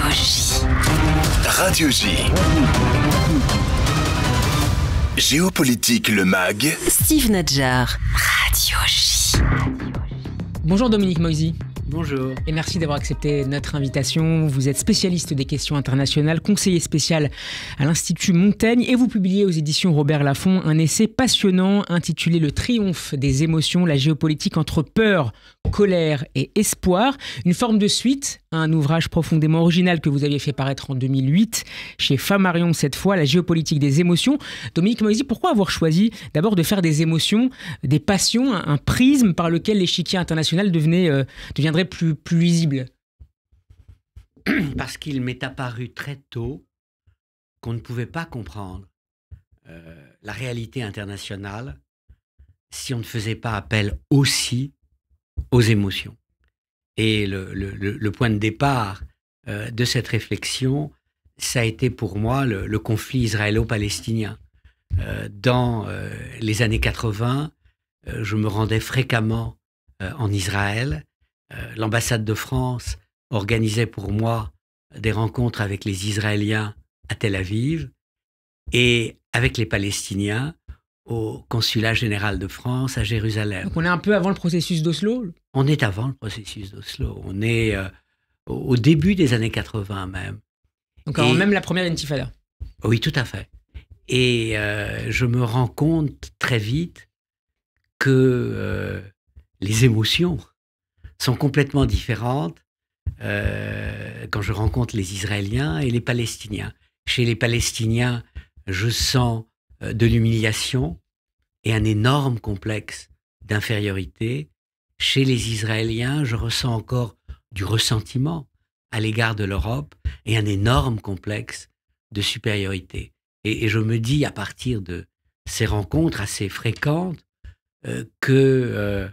Radio J. Radio J. Géopolitique, le MAG. Steve Nadjar. Radio J. Bonjour Dominique Moisy. Bonjour. Et merci d'avoir accepté notre invitation. Vous êtes spécialiste des questions internationales, conseiller spécial à l'Institut Montaigne et vous publiez aux éditions Robert Laffont un essai passionnant intitulé Le triomphe des émotions, la géopolitique entre peur, colère et espoir, une forme de suite à un ouvrage profondément original que vous aviez fait paraître en 2008 chez Famarion cette fois, la géopolitique des émotions. Dominique Moisy, pourquoi avoir choisi d'abord de faire des émotions, des passions, un, prisme par lequel l'échiquier international devenait, euh, plus, plus lisible Parce qu'il m'est apparu très tôt qu'on ne pouvait pas comprendre euh, la réalité internationale si on ne faisait pas appel aussi aux émotions. Et le, le, point de départ euh, de cette réflexion, ça a été pour moi le, conflit israélo-palestinien. Euh, dans les années 80, je me rendais fréquemment en Israël euh, l'ambassade de France organisait pour moi des rencontres avec les Israéliens à Tel Aviv et avec les Palestiniens au consulat général de France à Jérusalem. Donc on est un peu avant le processus d'Oslo On est avant le processus d'Oslo. On est euh, au début des années 80 même. Donc avant même la première intifada Oui, tout à fait. Et euh, je me rends compte très vite que les émotions complètement différentes euh, quand je rencontre les Israéliens et les Palestiniens. Chez les Palestiniens, je sens euh, de l'humiliation et un énorme complexe d'infériorité. Chez les Israéliens, je ressens encore du ressentiment à l'égard de l'Europe et un énorme complexe de supériorité. Et, je me dis à partir de ces rencontres assez fréquentes euh, que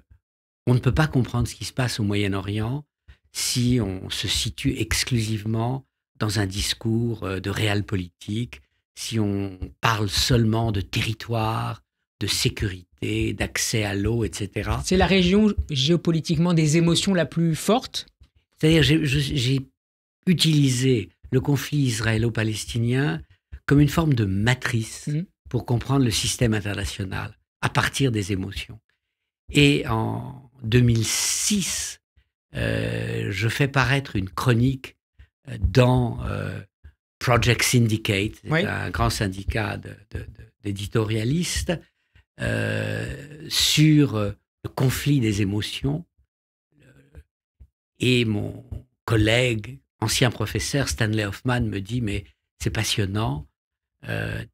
on ne peut pas comprendre ce qui se passe au Moyen-Orient si on se situe exclusivement dans un discours euh, de réel politique, si on parle seulement de territoire, de sécurité, d'accès à l'eau, etc. C'est la région géopolitiquement des émotions la plus forte C'est-à-dire, j'ai utilisé le conflit israélo-palestinien comme une forme de matrice mmh. pour comprendre le système international à partir des émotions. Et en, 2006, euh, je fais paraître une chronique euh, dans euh, Project Syndicate, un grand syndicat d'éditorialistes, sur le conflit des émotions. Et mon collègue, ancien professeur Stanley Hoffman, me dit Mais c'est passionnant,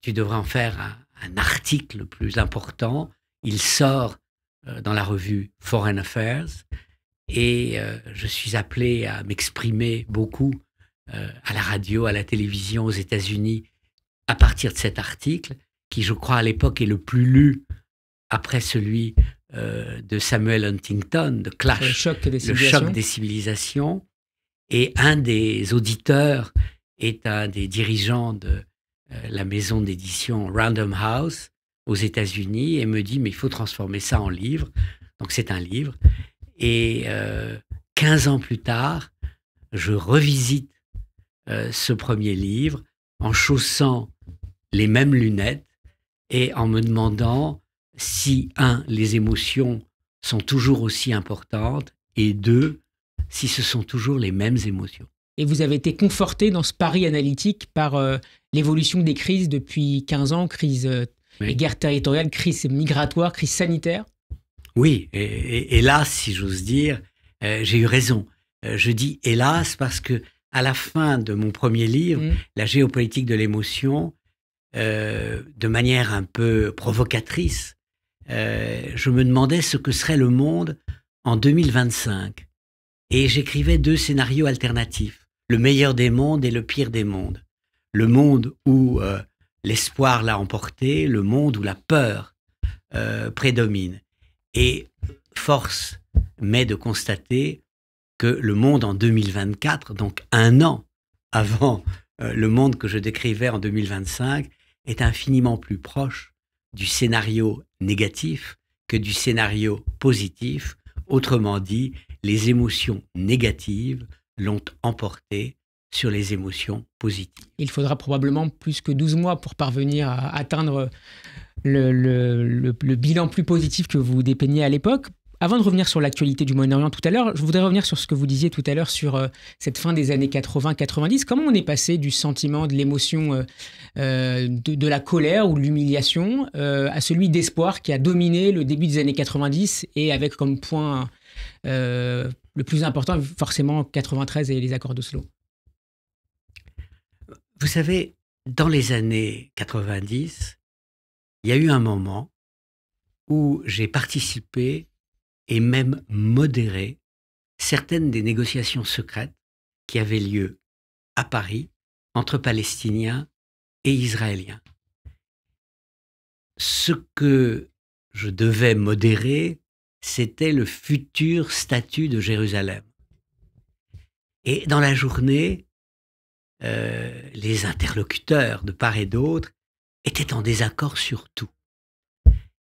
tu devrais en faire un article plus important. Il sort euh, dans la revue Foreign Affairs et euh, je suis appelé à m'exprimer beaucoup euh, à la radio, à la télévision aux États-Unis à partir de cet article qui, je crois, à l'époque est le plus lu après celui de Samuel Huntington, de Clash, le choc, des civilisations. Et un des auditeurs est un des dirigeants de la maison d'édition Random House aux États-Unis et me dit mais il faut transformer ça en livre. Donc c'est un livre. Et euh, 15 ans plus tard, je revisite euh, ce premier livre en chaussant les mêmes lunettes et en me demandant si, un, les émotions sont toujours aussi importantes et deux, si ce sont toujours les mêmes émotions. Et vous avez été conforté dans ce pari analytique par euh, l'évolution des crises depuis 15 ans, crise euh, Guerre les guerres territoriales, crise migratoires, Oui, et, hélas, si j'ose dire, euh, j'ai eu raison. Euh, je dis hélas parce que à la fin de mon premier livre, mm. La géopolitique de l'émotion, euh, de manière un peu provocatrice, je me demandais ce que serait le monde en 2025. Et j'écrivais deux scénarios alternatifs, le meilleur des mondes et le pire des mondes. Le monde où l'espoir l'a emporté, le monde où la peur euh, prédomine. Et force m'est de constater que le monde en 2024, donc un an avant euh, le monde que je décrivais en 2025, est infiniment plus proche du scénario négatif que du scénario positif. Autrement dit, les émotions négatives l'ont emporté sur les émotions positives. Il faudra probablement plus que 12 mois pour parvenir à atteindre le, bilan plus positif que vous dépeignez à l'époque. Avant de revenir sur l'actualité du Moyen-Orient tout à l'heure, je voudrais revenir sur ce que vous disiez tout à l'heure sur euh, cette fin des années 80-90. Comment on est passé du sentiment, de l'émotion, euh, euh, de, de, la colère ou de l'humiliation à celui d'espoir qui a dominé le début des années 90 et avec comme point le plus important forcément 93 et les accords d'Oslo vous savez, dans les années 90, il y a eu un moment où j'ai participé et même modéré certaines des négociations secrètes qui avaient lieu à Paris entre Palestiniens et Israéliens. Ce que je devais modérer, c'était le futur statut de Jérusalem. Et dans la journée, euh, les interlocuteurs de part et d'autre étaient en désaccord sur tout.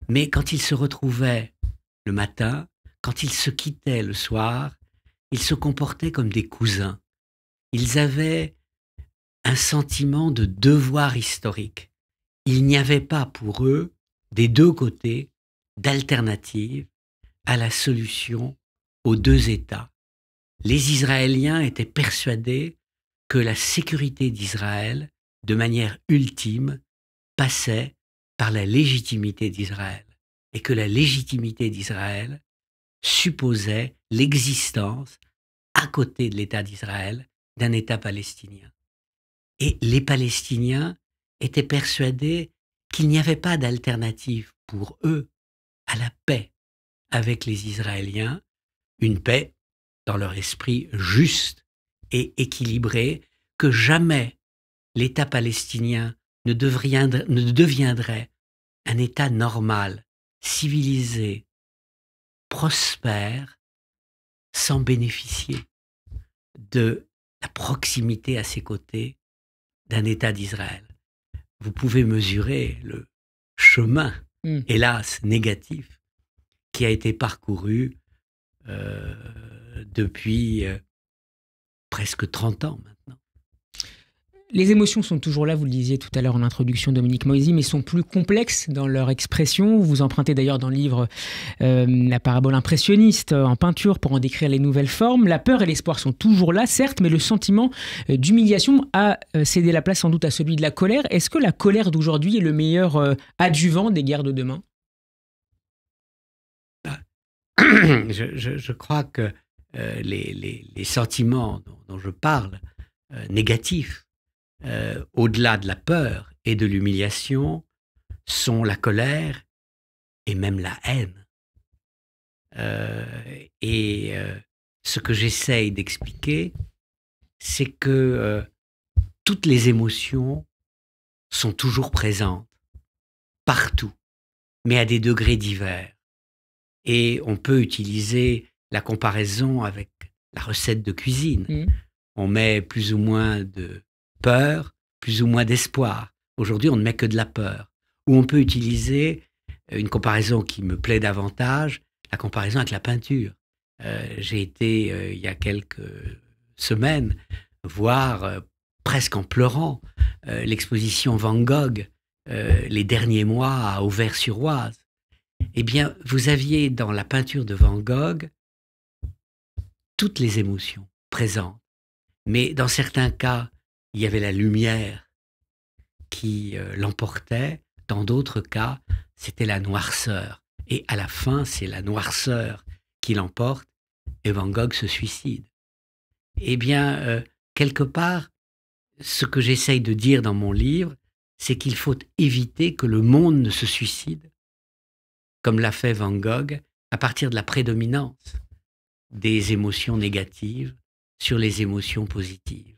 Mais quand ils se retrouvaient le matin, quand ils se quittaient le soir, ils se comportaient comme des cousins. Ils avaient un sentiment de devoir historique. Il n'y avait pas pour eux, des deux côtés, d'alternative à la solution aux deux États. Les Israéliens étaient persuadés que la sécurité d'Israël, de manière ultime, passait par la légitimité d'Israël, et que la légitimité d'Israël supposait l'existence, à côté de l'État d'Israël, d'un État palestinien. Et les Palestiniens étaient persuadés qu'il n'y avait pas d'alternative pour eux à la paix avec les Israéliens, une paix, dans leur esprit, juste et équilibré, que jamais l'État palestinien ne deviendrait, un État normal, civilisé, prospère, sans bénéficier de la proximité à ses côtés d'un État d'Israël. Vous pouvez mesurer le chemin, hmm. hélas, négatif, qui a été parcouru euh, depuis euh, presque 30 ans maintenant. Les émotions sont toujours là, vous le disiez tout à l'heure en introduction, Dominique Moisy, mais sont plus complexes dans leur expression. Vous empruntez d'ailleurs dans le livre euh, la parabole impressionniste euh, en peinture pour en décrire les nouvelles formes. La peur et l'espoir sont toujours là, certes, mais le sentiment euh, d'humiliation a cédé la place sans doute à celui de la colère. Est-ce que la colère d'aujourd'hui est le meilleur adjuvant des guerres de demain ah. je, crois que euh, les, sentiments dont, je parle, euh, négatifs, euh, au-delà de la peur et de l'humiliation, sont la colère et même la haine. et ce que j'essaye d'expliquer, c'est que toutes les émotions sont toujours présentes, partout, mais à des degrés divers. Et on peut utiliser la comparaison avec la recette de cuisine. Mm. On met plus ou moins de peur, plus ou moins d'espoir. Aujourd'hui, on ne met que de la peur. Ou on peut utiliser euh, une comparaison qui me plaît davantage, la comparaison avec la peinture. Euh, j'ai été, euh, il y a quelques semaines, voir presque en pleurant l'exposition Van Gogh les derniers mois à Auvers-sur-Oise. Eh bien, vous aviez dans la peinture de Van Gogh toutes les émotions présentes. Mais dans certains cas, il y avait la lumière qui euh, l'emportait. Dans d'autres cas, c'était la noirceur. Et à la fin, c'est la noirceur qui l'emporte et Van Gogh se suicide. Eh bien, euh, quelque part, ce que j'essaye de dire dans mon livre, c'est qu'il faut éviter que le monde ne se suicide, comme l'a fait Van Gogh, à partir de la prédominance des émotions négatives sur les émotions positives.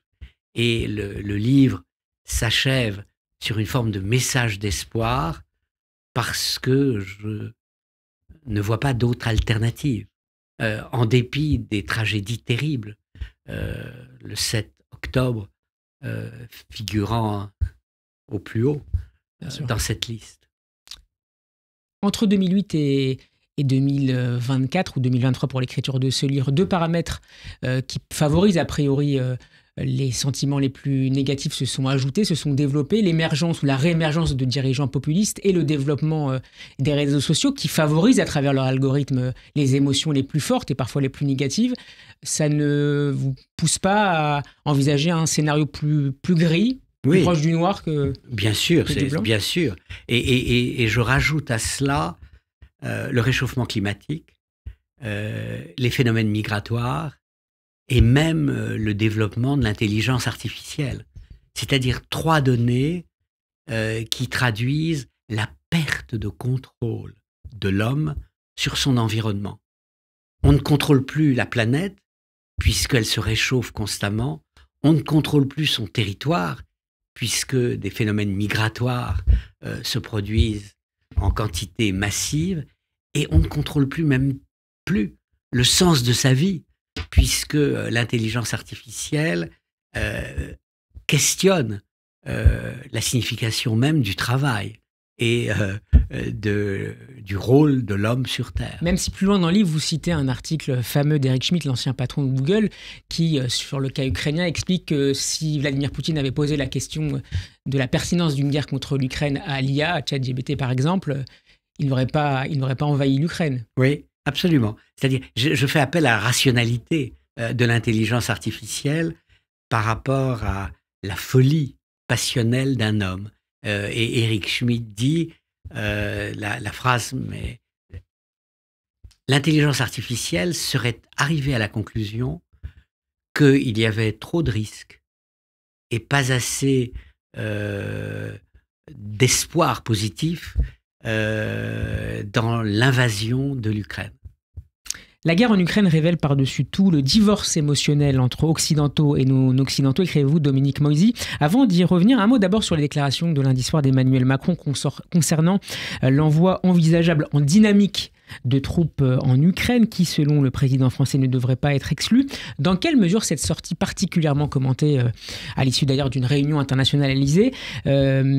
Et le, livre s'achève sur une forme de message d'espoir parce que je ne vois pas d'autre alternative. Euh, en dépit des tragédies terribles, euh, le 7 octobre euh, figurant au plus haut dans cette liste. Entre 2008 et et 2024 ou 2023 pour l'écriture de ce livre, deux paramètres euh, qui favorisent a priori euh, les sentiments les plus négatifs se sont ajoutés, se sont développés, l'émergence ou la réémergence de dirigeants populistes et le développement euh, des réseaux sociaux qui favorisent à travers leur algorithme les émotions les plus fortes et parfois les plus négatives, ça ne vous pousse pas à envisager un scénario plus, plus gris, plus proche du noir que... Bien sûr, c'est bien sûr. et, je rajoute à cela euh, le réchauffement climatique, euh, les phénomènes migratoires et même euh, le développement de l'intelligence artificielle. C'est-à-dire trois données qui traduisent la perte de contrôle de l'homme sur son environnement. On ne contrôle plus la planète puisqu'elle se réchauffe constamment. On ne contrôle plus son territoire puisque des phénomènes migratoires se produisent en quantité massive et on ne contrôle plus même plus le sens de sa vie puisque euh, l'intelligence artificielle euh, questionne euh, la signification même du travail et euh, euh, de, du rôle de l'homme sur Terre. Même si plus loin dans le livre, vous citez un article fameux d'Eric Schmidt, l'ancien patron de Google, qui, euh, sur le cas ukrainien, explique que si Vladimir Poutine avait posé la question de la pertinence d'une guerre contre l'Ukraine à l'IA, à ChatGPT par exemple, il n'aurait pas, pas envahi l'Ukraine. Oui, absolument. C'est-à-dire, je, fais appel à la rationalité de l'intelligence artificielle par rapport à la folie passionnelle d'un homme. Euh, et Eric Schmidt dit euh, la, phrase, mais l'intelligence artificielle serait arrivée à la conclusion qu'il y avait trop de risques et pas assez euh, d'espoir positif dans l'invasion de l'Ukraine. La guerre en Ukraine révèle par-dessus tout le divorce émotionnel entre occidentaux et non-occidentaux, écrivez-vous Dominique Moisy. Avant d'y revenir, un mot d'abord sur les déclarations de lundi soir d'Emmanuel Macron concernant euh, l'envoi envisageable en dynamique de troupes euh, en Ukraine qui, selon le président français, ne devrait pas être exclu. Dans quelle mesure cette sortie particulièrement commentée, euh, à l'issue d'ailleurs d'une réunion internationale à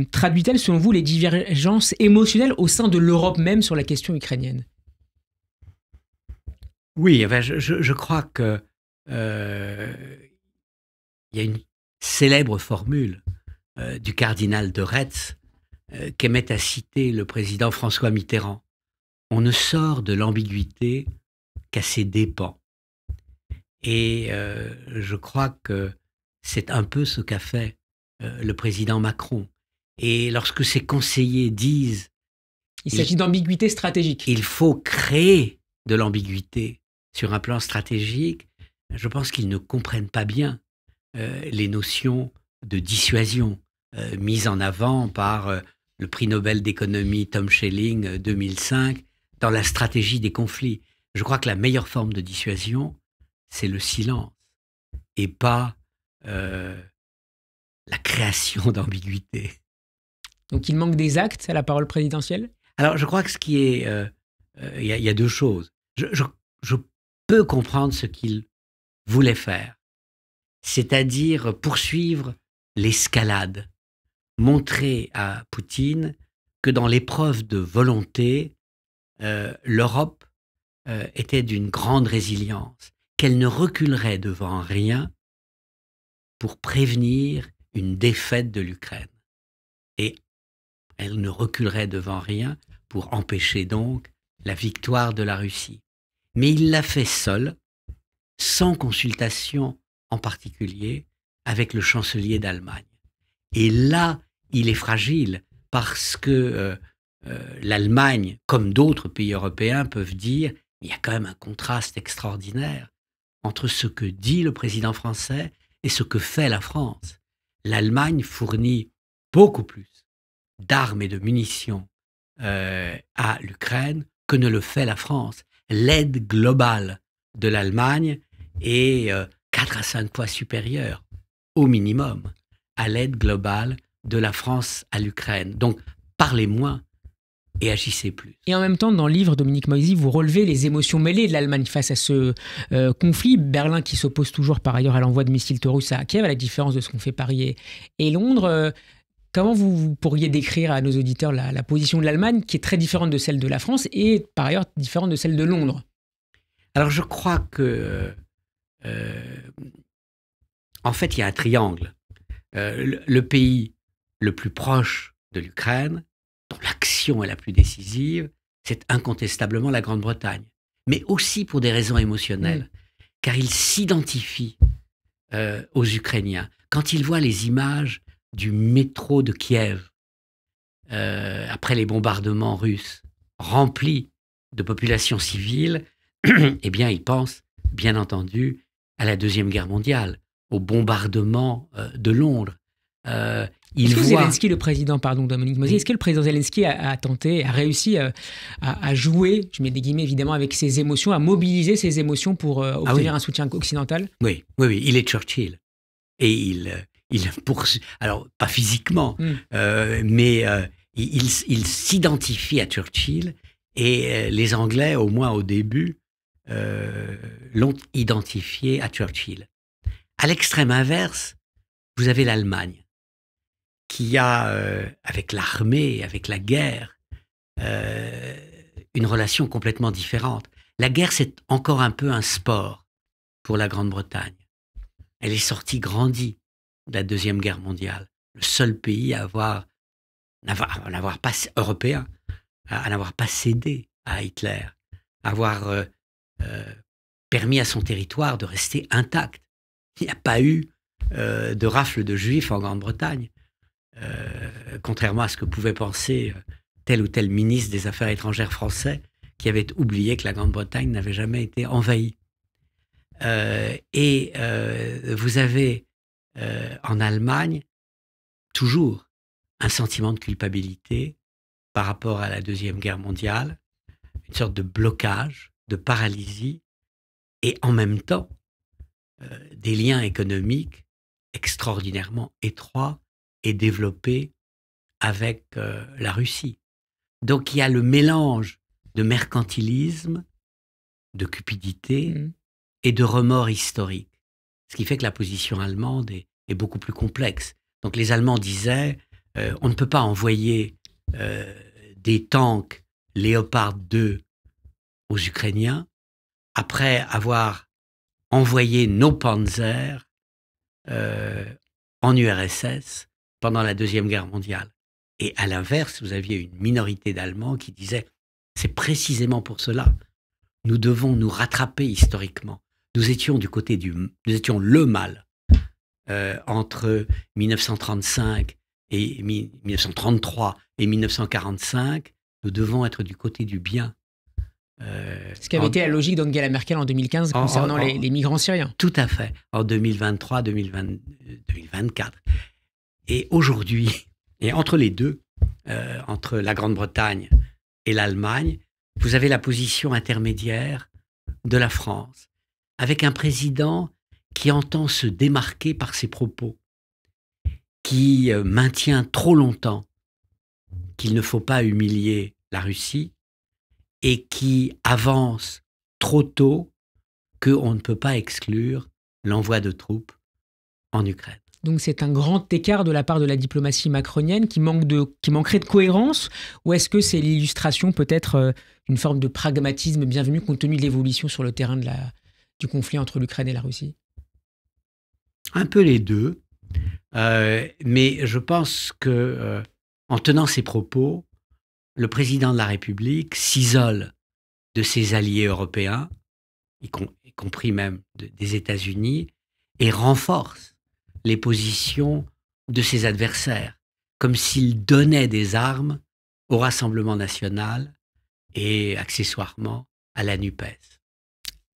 traduit-elle selon vous les divergences émotionnelles au sein de l'Europe même sur la question ukrainienne oui, je, crois que euh, y a une célèbre formule euh, du cardinal de Retz euh, qu'aimait à citer le président François Mitterrand. On ne sort de l'ambiguïté qu'à ses dépens. Et je crois que c'est un peu ce qu'a fait le président Macron. Et lorsque ses conseillers disent... Il s'agit d'ambiguïté stratégique. Il faut créer de l'ambiguïté sur un plan stratégique, je pense qu'ils ne comprennent pas bien euh, les notions de dissuasion euh, mises en avant par euh, le prix Nobel d'économie Tom Schelling 2005 dans la stratégie des conflits. Je crois que la meilleure forme de dissuasion, c'est le silence et pas la création d'ambiguïté. Donc il manque des actes à la parole présidentielle Alors je crois que ce qui est... Il y, a deux choses. Je, Peut comprendre ce qu'il voulait faire, c'est-à-dire poursuivre l'escalade, montrer à Poutine que dans l'épreuve de volonté, euh, l'Europe euh, était d'une grande résilience, qu'elle ne reculerait devant rien pour prévenir une défaite de l'Ukraine. Et elle ne reculerait devant rien pour empêcher donc la victoire de la Russie mais il l'a fait seul, sans consultation en particulier avec le chancelier d'Allemagne. Et là, il est fragile parce que euh, euh, l'Allemagne, comme d'autres pays européens, peuvent dire, il y a quand même un contraste extraordinaire entre ce que dit le président français et ce que fait la France. L'Allemagne fournit beaucoup plus d'armes et de munitions euh, à l'Ukraine que ne le fait la France l'aide globale de l'Allemagne est 4 euh, à 5 fois supérieure, au minimum, à l'aide globale de la France à l'Ukraine. Donc, parlez moins et agissez plus. Et en même temps, dans le livre, Dominique Moisy, vous relevez les émotions mêlées de l'Allemagne face à ce euh, conflit. Berlin qui s'oppose toujours par ailleurs à l'envoi de missiles Taurus à Kiev, à la différence de ce qu'on fait parier, et Londres. Euh, Comment vous, pourriez décrire à nos auditeurs la, position de l'Allemagne, qui est très différente de celle de la France et par ailleurs différente de celle de Londres Alors je crois que, euh, en fait, il y a un triangle. Euh, le, pays le plus proche de l'Ukraine, dont l'action est la plus décisive, c'est incontestablement la Grande-Bretagne, mais aussi pour des raisons émotionnelles, mm. car il s'identifie euh, aux Ukrainiens. Quand il voit les images du métro de Kiev euh, après les bombardements russes, remplis de populations civiles, eh bien, il pense, bien entendu, à la Deuxième Guerre mondiale, au bombardement euh, de Londres. Euh, il est-ce que le président, pardon, Dominique Mosier, est-ce que le président Zelensky a, tenté, a réussi à, jouer, je mets des guillemets évidemment, avec ses émotions, à mobiliser ses émotions pour ah obtenir un soutien occidental oui, oui, oui, il est Churchill. Et il, il alors pas physiquement, hmm. euh, mais euh, il, s'identifie à Churchill et euh, les Anglais, au moins au début, l'ont identifié à Churchill. À l'extrême inverse, vous avez l'Allemagne qui a, avec l'armée, avec la guerre, une relation complètement différente. La guerre, c'est encore un peu un sport pour la Grande-Bretagne. Elle est sortie grandie de la Deuxième Guerre mondiale. Le seul pays à avoir, à n'avoir pas, européen, à, n'avoir pas cédé à Hitler, à avoir euh, euh, permis à son territoire de rester intact. Il n'y a pas eu euh, de rafle de juifs en Grande-Bretagne, contrairement à ce que pouvait penser tel ou tel ministre des Affaires étrangères français qui avait oublié que la Grande-Bretagne n'avait jamais été envahie. et vous avez euh, en Allemagne, toujours un sentiment de culpabilité par rapport à la Deuxième Guerre mondiale, une sorte de blocage, de paralysie, et en même temps, euh, des liens économiques extraordinairement étroits et développés avec euh, la Russie. Donc il y a le mélange de mercantilisme, de cupidité mmh. et de remords historiques. Ce qui fait que la position allemande est, beaucoup plus complexe. Donc les Allemands disaient, euh, on ne peut pas envoyer euh, des tanks Léopard 2 aux Ukrainiens après avoir envoyé nos panzers euh, en URSS pendant la Deuxième Guerre mondiale. Et à l'inverse, vous aviez une minorité d'Allemands qui disaient, c'est précisément pour cela, nous devons nous rattraper historiquement nous étions du côté du, nous étions le mal euh, entre 1935 et 1933 et 1945. Nous devons être du côté du bien. Euh, Ce qui avait été la logique d'Angela Merkel en 2015 concernant les, migrants syriens. Tout à fait. En 2023, 2024. Et aujourd'hui, et entre les deux, euh, entre la Grande-Bretagne et l'Allemagne, vous avez la position intermédiaire de la France avec un président qui entend se démarquer par ses propos, qui euh, maintient trop longtemps qu'il ne faut pas humilier la Russie et qui avance trop tôt qu'on ne peut pas exclure l'envoi de troupes en Ukraine. Donc c'est un grand écart de la part de la diplomatie macronienne qui, manque de, qui manquerait de cohérence Ou est-ce que c'est l'illustration peut-être euh, d'une forme de pragmatisme bienvenu compte tenu de l'évolution sur le terrain de la, du conflit entre l'Ukraine et la Russie Un peu les deux. Euh, mais je pense que euh, en tenant ces propos, le président de la République s'isole de ses alliés européens, y, compris même des États-Unis, et renforce les positions de ses adversaires, comme s'il donnait des armes au Rassemblement national et accessoirement à la NUPES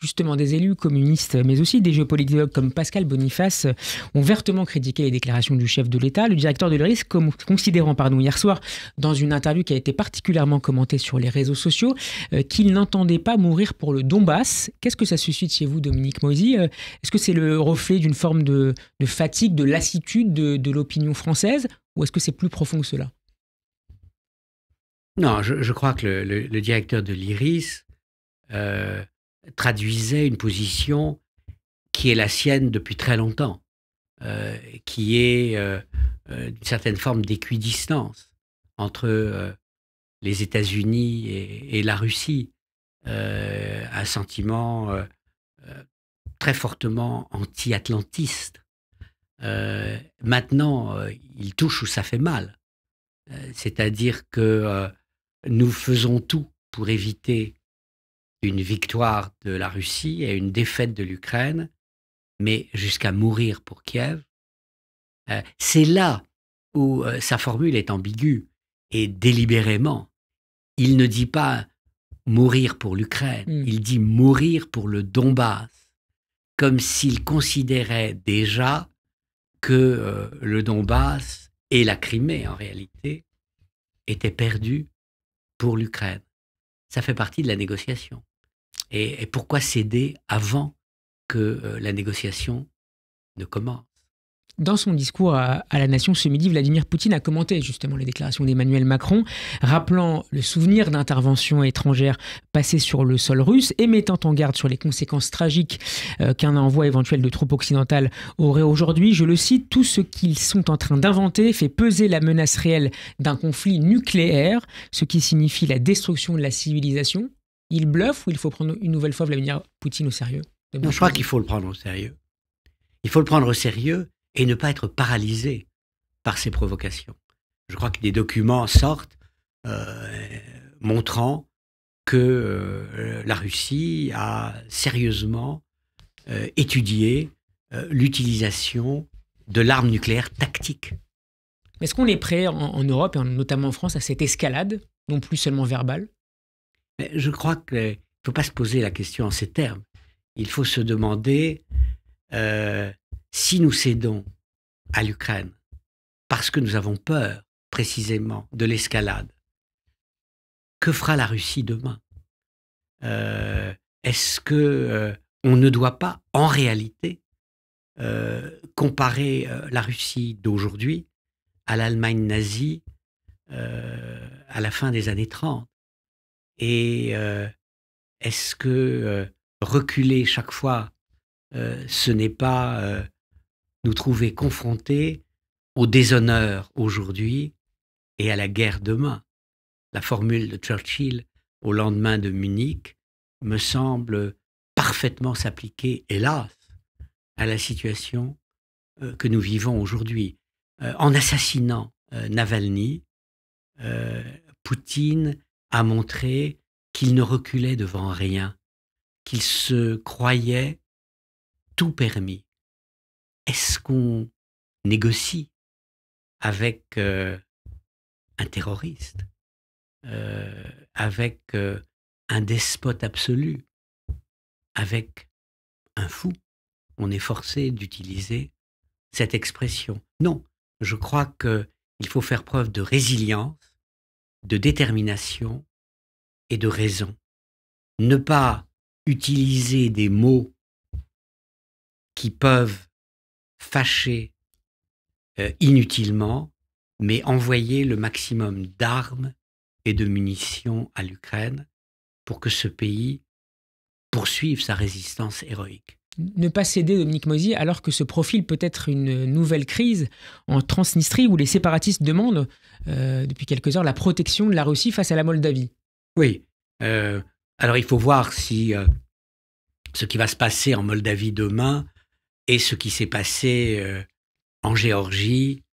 justement des élus communistes, mais aussi des géopolitologues comme Pascal Boniface, euh, ont vertement critiqué les déclarations du chef de l'État. Le directeur de l'IRIS, considérant nous hier soir, dans une interview qui a été particulièrement commentée sur les réseaux sociaux, euh, qu'il n'entendait pas mourir pour le Donbass. Qu'est-ce que ça suscite chez vous, Dominique Moisy euh, Est-ce que c'est le reflet d'une forme de, fatigue, de lassitude de, l'opinion française, ou est-ce que c'est plus profond que cela non, je, crois que le, directeur de l'IRIS traduisait une position qui est la sienne depuis très longtemps, euh, qui est euh, euh, une certaine forme d'équidistance entre les États-Unis et, et, la Russie, un sentiment très fortement anti-atlantiste. maintenant, il touche où ça fait mal. C'est-à-dire que nous faisons tout pour éviter une victoire de la Russie et une défaite de l'Ukraine, mais jusqu'à mourir pour Kiev. Euh, c'est là où euh, sa formule est ambiguë et délibérément. Il ne dit pas mourir pour l'Ukraine, hmm. il dit mourir pour le Donbass, comme s'il considérait déjà que euh, le Donbass et la Crimée en réalité étaient perdus pour l'Ukraine. Ça fait partie de la négociation. Et, pourquoi céder avant que euh, la négociation ne commence dans son discours à, la Nation ce midi, Vladimir Poutine a commenté justement les déclarations d'Emmanuel Macron, rappelant le souvenir d'interventions étrangères passées sur le sol russe et mettant en garde sur les conséquences tragiques euh, qu'un envoi éventuel de troupes occidentales aurait aujourd'hui. Je le cite, tout ce qu'ils sont en train d'inventer fait peser la menace réelle d'un conflit nucléaire, ce qui signifie la destruction de la civilisation il bluffe ou il faut prendre une nouvelle fois Vladimir Poutine au sérieux Je crois qu'il faut le prendre au sérieux. Il faut le prendre au sérieux et ne pas être paralysé par ses provocations. Je crois que des documents sortent euh, montrant que euh, la Russie a sérieusement euh, étudié l'utilisation de l'arme nucléaire tactique. Est-ce qu'on est prêt en, en Europe, et notamment en France, à cette escalade, non plus seulement verbale, mais je crois qu'il ne faut pas se poser la question en ces termes. Il faut se demander euh, si nous cédons à l'Ukraine parce que nous avons peur précisément de l'escalade, que fera la Russie demain euh, Est-ce que euh, on ne doit pas, en réalité, comparer la Russie d'aujourd'hui à l'Allemagne nazie à la fin des années 30 et euh, est-ce que euh, reculer chaque fois, euh, ce n'est pas nous trouver confrontés au déshonneur aujourd'hui et à la guerre demain La formule de Churchill au lendemain de Munich me semble parfaitement s'appliquer, hélas, à la situation que nous vivons aujourd'hui. en assassinant Navalny, Poutine a montré qu'il ne reculait devant rien, qu'il se croyait tout permis. Est-ce qu'on négocie avec euh, un terroriste, euh, avec euh, un despote absolu, avec un fou On est forcé d'utiliser cette expression. Non, je crois qu'il faut faire preuve de résilience de détermination et de raison. Ne pas utiliser des mots qui peuvent fâcher euh, inutilement, mais envoyer le maximum d'armes et de munitions à l'Ukraine pour que ce pays poursuive sa résistance héroïque ne pas céder Dominique Mozy alors que ce profil peut-être une nouvelle crise en Transnistrie où les séparatistes demandent euh, depuis quelques heures la protection de la Russie face à la Moldavie Oui. Euh, alors il faut voir si euh, ce qui va se passer en Moldavie demain est ce qui s'est passé en Géorgie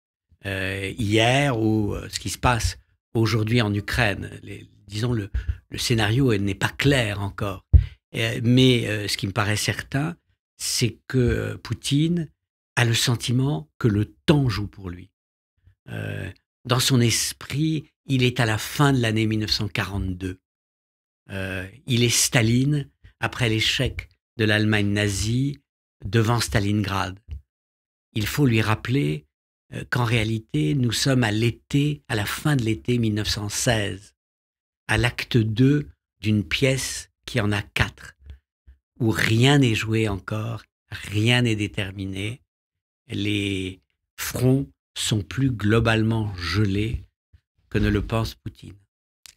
hier ou ce qui se passe aujourd'hui en Ukraine. disons, le, scénario n'est pas clair encore. Mais ce qui me paraît certain, c'est que Poutine a le sentiment que le temps joue pour lui. Euh, dans son esprit, il est à la fin de l'année 1942. Euh, il est Staline après l'échec de l'Allemagne nazie devant Stalingrad. Il faut lui rappeler euh, qu'en réalité, nous sommes à l'été, à la fin de l'été 1916, à l'acte 2 d'une pièce qui en a quatre où rien n'est joué encore, rien n'est déterminé, les fronts sont plus globalement gelés que ne le pense Poutine.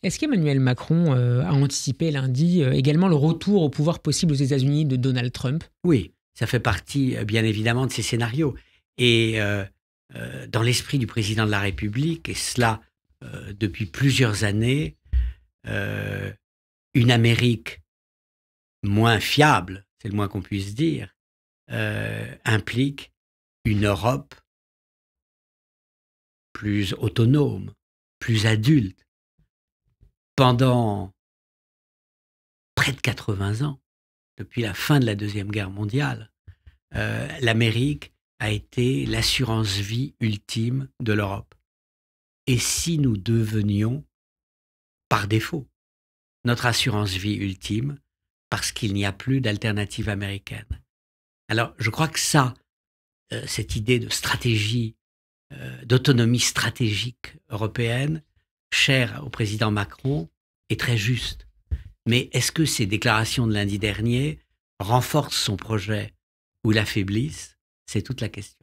Est-ce qu'Emmanuel Macron euh, a anticipé lundi euh, également le retour au pouvoir possible aux États-Unis de Donald Trump Oui, ça fait partie euh, bien évidemment de ces scénarios. Et dans l'esprit du président de la République, et cela depuis plusieurs années, une Amérique moins fiable, c'est le moins qu'on puisse dire, euh, implique une Europe plus autonome, plus adulte. Pendant près de 80 ans, depuis la fin de la Deuxième Guerre mondiale, euh, l'Amérique a été l'assurance-vie ultime de l'Europe. Et si nous devenions, par défaut, notre assurance-vie ultime, parce qu'il n'y a plus d'alternative américaine. Alors, je crois que ça, euh, cette idée de stratégie, euh, d'autonomie stratégique européenne, chère au président Macron, est très juste. Mais est-ce que ces déclarations de lundi dernier renforcent son projet ou l'affaiblissent C'est toute la question.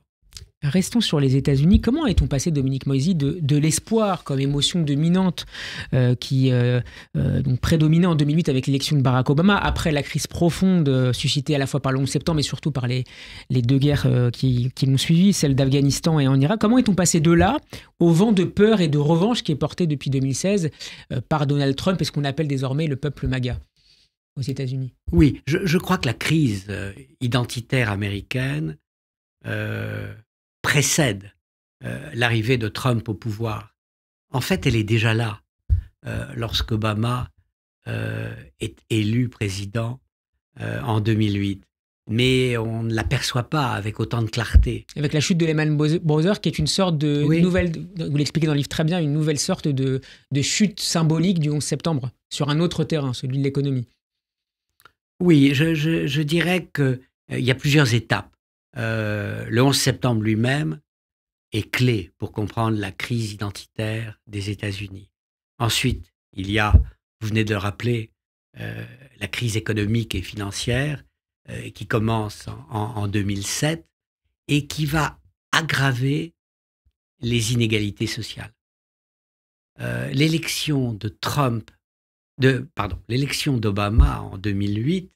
Restons sur les États-Unis. Comment est-on passé, Dominique Moisy, de, l'espoir comme émotion dominante euh, qui euh, euh, donc prédominait en 2008 avec l'élection de Barack Obama, après la crise profonde suscitée à la fois par le 11 septembre mais surtout par les, deux guerres qui, l'ont suivi, celle d'Afghanistan et en Irak Comment est-on passé de là au vent de peur et de revanche qui est porté depuis 2016 par Donald Trump et ce qu'on appelle désormais le peuple MAGA aux États-Unis Oui, je, crois que la crise identitaire américaine précède euh, l'arrivée de Trump au pouvoir, en fait, elle est déjà là. Euh, lorsqu'Obama euh, est élu président euh, en 2008. Mais on ne l'aperçoit pas avec autant de clarté. Avec la chute de Lehman Brothers, qui est une sorte de nouvelle, vous l'expliquez dans le livre très bien, une nouvelle sorte de, chute symbolique du 11 septembre sur un autre terrain, celui de l'économie. Oui, je, dirais qu'il y a plusieurs étapes. Euh, le 11 septembre lui-même est clé pour comprendre la crise identitaire des États-Unis. Ensuite, il y a, vous venez de le rappeler, euh, la crise économique et financière euh, qui commence en, en, 2007 et qui va aggraver les inégalités sociales. l'élection de Trump, de, pardon, l'élection d'Obama en 2008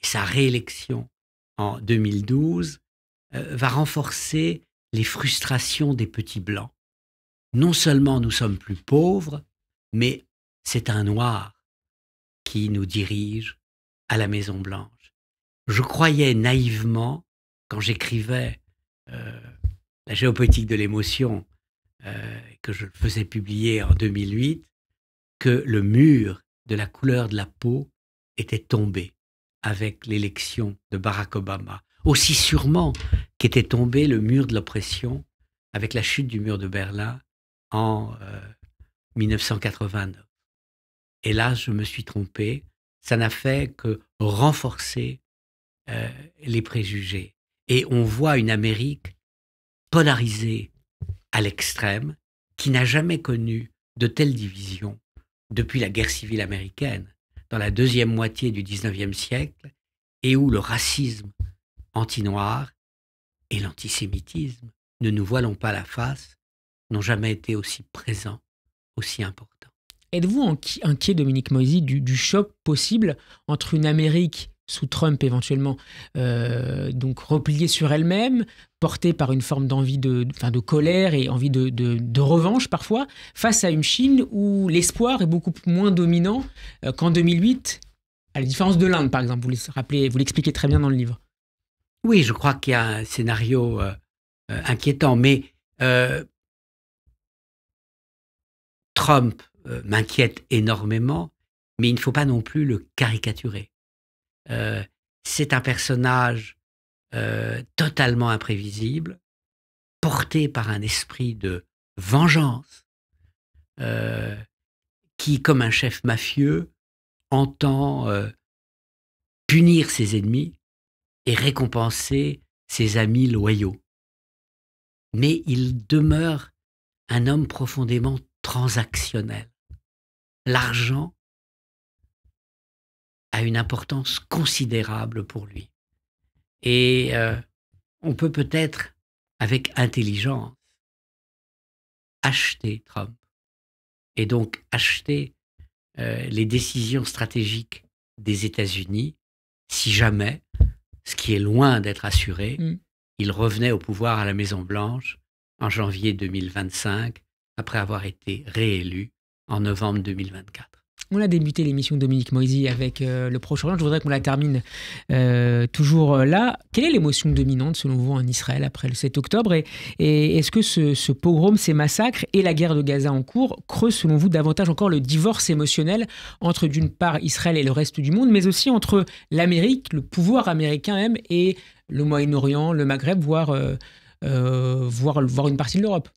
et sa réélection en 2012 euh, va renforcer les frustrations des petits blancs. Non seulement nous sommes plus pauvres, mais c'est un noir qui nous dirige à la Maison Blanche. Je croyais naïvement, quand j'écrivais euh, La géopolitique de l'émotion, euh, que je faisais publier en 2008, que le mur de la couleur de la peau était tombé avec l'élection de Barack Obama aussi sûrement qu'était tombé le mur de l'oppression avec la chute du mur de Berlin en 1989. Euh, et là, je me suis trompé. Ça n'a fait que renforcer euh, les préjugés. Et on voit une Amérique polarisée à l'extrême qui n'a jamais connu de telles divisions depuis la guerre civile américaine, dans la deuxième moitié du 19e siècle, et où le racisme anti-noir et l'antisémitisme, ne nous voilons pas la face, n'ont jamais été aussi présents, aussi importants. Êtes-vous inquiet, Dominique Moisy, du, choc possible entre une Amérique sous Trump éventuellement, euh, donc repliée sur elle-même, portée par une forme d'envie de, de colère et envie de, de, de, revanche parfois, face à une Chine où l'espoir est beaucoup moins dominant euh, qu'en 2008, à la différence de l'Inde par exemple, vous l'expliquez très bien dans le livre. Oui, je crois qu'il y a un scénario euh, euh, inquiétant, mais euh, Trump m'inquiète énormément, mais il ne faut pas non plus le caricaturer. C'est un personnage totalement imprévisible, porté par un esprit de vengeance, qui, comme un chef mafieux, entend punir ses ennemis et récompenser ses amis loyaux. Mais il demeure un homme profondément transactionnel. L'argent a une importance considérable pour lui. Et euh, on peut peut-être, avec intelligence, acheter Trump. Et donc acheter euh, les décisions stratégiques des États-Unis si jamais ce qui est loin d'être assuré. Mm. Il revenait au pouvoir à la Maison-Blanche en janvier 2025, après avoir été réélu en novembre 2024. On a débuté l'émission Dominique Moisy avec euh, le Proche-Orient. Je voudrais qu'on la termine euh, toujours euh, là. Quelle est l'émotion dominante, selon vous, en Israël après le 7 octobre Et, est-ce que ce, pogrom, ces massacres et la guerre de Gaza en cours creusent, selon vous, davantage encore le divorce émotionnel entre, d'une part, Israël et le reste du monde, mais aussi entre l'Amérique, le pouvoir américain même, et le Moyen-Orient, le Maghreb, voire, voire une partie de l'Europe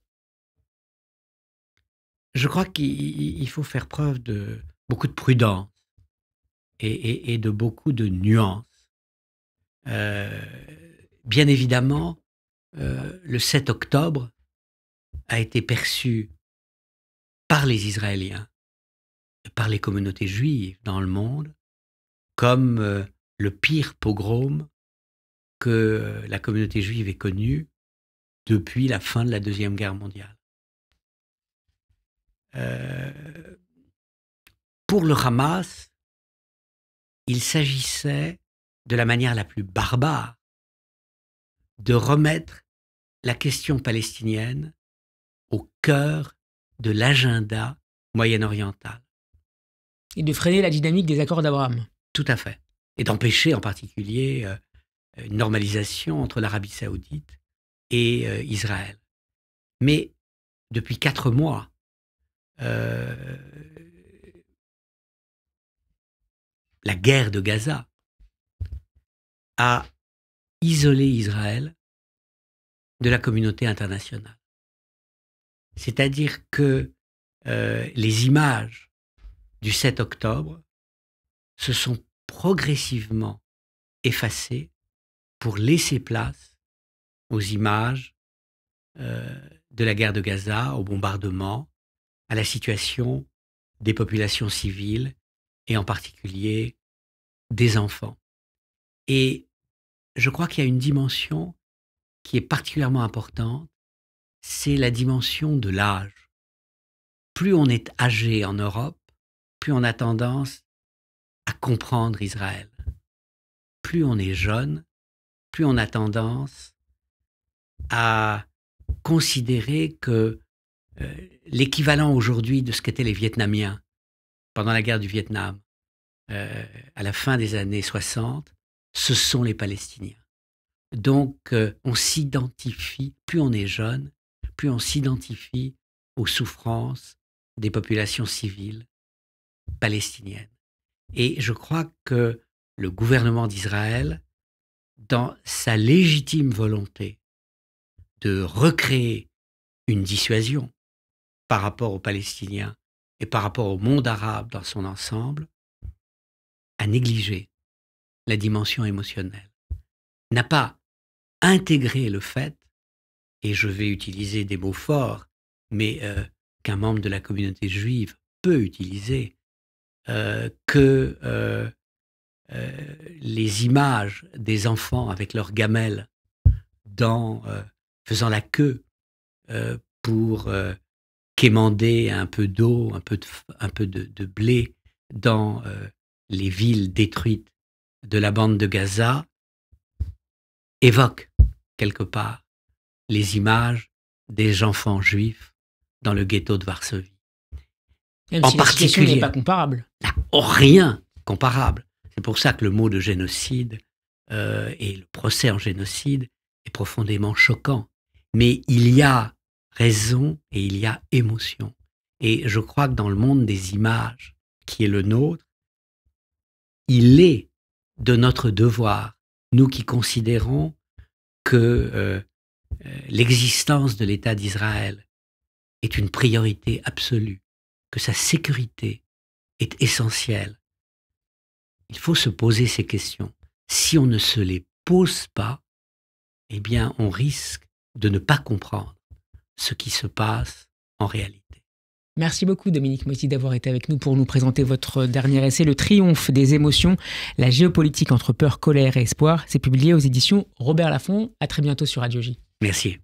je crois qu'il faut faire preuve de, beaucoup de prudence et, de beaucoup de nuances. Euh, bien évidemment, euh, le 7 octobre a été perçu par les Israéliens par les communautés juives dans le monde comme euh, le pire pogrom que la communauté juive ait connu depuis la fin de la Deuxième Guerre mondiale pour le Hamas, il s'agissait de la manière la plus barbare de remettre la question palestinienne au cœur de l'agenda moyen-oriental. Et de freiner la dynamique des accords d'Abraham. Tout à fait. Et d'empêcher en particulier euh, une normalisation entre l'Arabie saoudite et euh, Israël. Mais depuis quatre mois, euh, la guerre de Gaza, a isolé Israël de la communauté internationale. C'est-à-dire que euh, les images du 7 octobre se sont progressivement effacées pour laisser place aux images euh, de la guerre de Gaza, aux bombardements, à la situation des populations civiles et en particulier des enfants. Et je crois qu'il y a une dimension qui est particulièrement importante, c'est la dimension de l'âge. Plus on est âgé en Europe, plus on a tendance à comprendre Israël. Plus on est jeune, plus on a tendance à considérer que euh, l'équivalent aujourd'hui de ce qu'étaient les Vietnamiens pendant la guerre du Vietnam, euh, à la fin des années 60, ce sont les Palestiniens. Donc, euh, on s'identifie, plus on est jeune, plus on s'identifie aux souffrances des populations civiles palestiniennes. Et je crois que le gouvernement d'Israël, dans sa légitime volonté de recréer une dissuasion par rapport aux Palestiniens et par rapport au monde arabe dans son ensemble, à négliger la dimension émotionnelle, n'a pas intégré le fait, et je vais utiliser des mots forts, mais euh, qu'un membre de la communauté juive peut utiliser, euh, que euh, les images des enfants avec leurs gamelles dans, faisant la queue pour quémander un peu d'eau, un peu de, un peu de blé dans les villes détruites de la bande de Gaza évoquent quelque part les images des enfants juifs dans le ghetto de Varsovie. en particulier, n'est pas comparable. Oh, rien comparable. C'est pour ça que le mot de génocide euh, et le procès en génocide est profondément choquant. Mais il y a raison et il y a émotion. Et je crois que dans le monde des images qui est le nôtre, il est de notre devoir, nous qui considérons que euh, euh, l'existence de l'État d'Israël est une priorité absolue, que sa sécurité est essentielle. Il faut se poser ces questions. Si on ne se les pose pas, eh bien, on risque de ne pas comprendre ce qui se passe en réalité. Merci beaucoup Dominique Moisy d'avoir été avec nous pour nous présenter votre dernier essai, Le triomphe des émotions, la géopolitique entre peur, colère et espoir. C'est publié aux éditions Robert Laffont. À très bientôt sur Radio J. Merci.